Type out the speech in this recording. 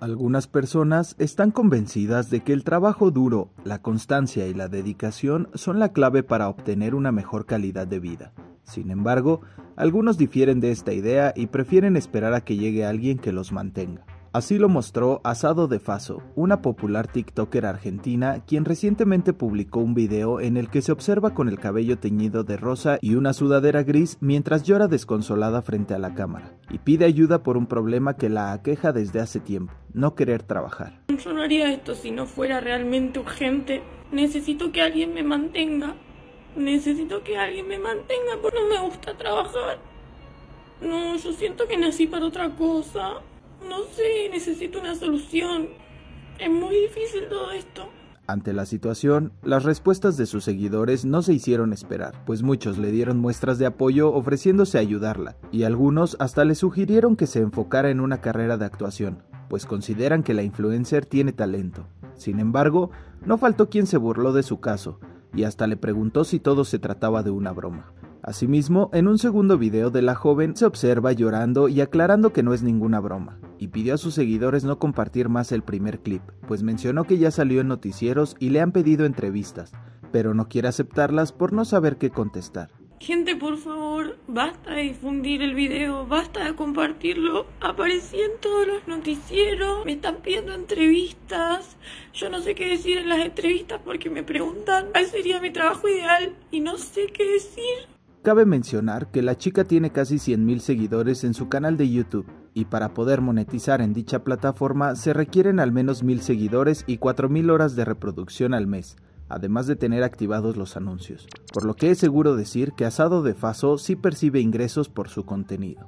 Algunas personas están convencidas de que el trabajo duro, la constancia y la dedicación son la clave para obtener una mejor calidad de vida. Sin embargo, algunos difieren de esta idea y prefieren esperar a que llegue alguien que los mantenga. Así lo mostró Asado de Faso, una popular TikToker argentina, quien recientemente publicó un video en el que se observa con el cabello teñido de rosa y una sudadera gris mientras llora desconsolada frente a la cámara, y pide ayuda por un problema que la aqueja desde hace tiempo, no querer trabajar. Yo no haría esto si no fuera realmente urgente. Necesito que alguien me mantenga. Necesito que alguien me mantenga porque no me gusta trabajar. No, yo siento que nací para otra cosa. No sé, necesito una solución. Es muy difícil todo esto. Ante la situación, las respuestas de sus seguidores no se hicieron esperar, pues muchos le dieron muestras de apoyo ofreciéndose a ayudarla, y algunos hasta le sugirieron que se enfocara en una carrera de actuación, pues consideran que la influencer tiene talento. Sin embargo, no faltó quien se burló de su caso, y hasta le preguntó si todo se trataba de una broma. Asimismo, en un segundo video de la joven se observa llorando y aclarando que no es ninguna broma, y pidió a sus seguidores no compartir más el primer clip, pues mencionó que ya salió en noticieros y le han pedido entrevistas, pero no quiere aceptarlas por no saber qué contestar. Gente, por favor, basta de difundir el video, basta de compartirlo. Aparecí en todos los noticieros, me están pidiendo entrevistas. Yo no sé qué decir en las entrevistas porque me preguntan cuál sería mi trabajo ideal y no sé qué decir. Cabe mencionar que la chica tiene casi 100.000 seguidores en su canal de YouTube y para poder monetizar en dicha plataforma se requieren al menos 1000 seguidores y 4000 horas de reproducción al mes, además de tener activados los anuncios, por lo que es seguro decir que Asado de Faso sí percibe ingresos por su contenido.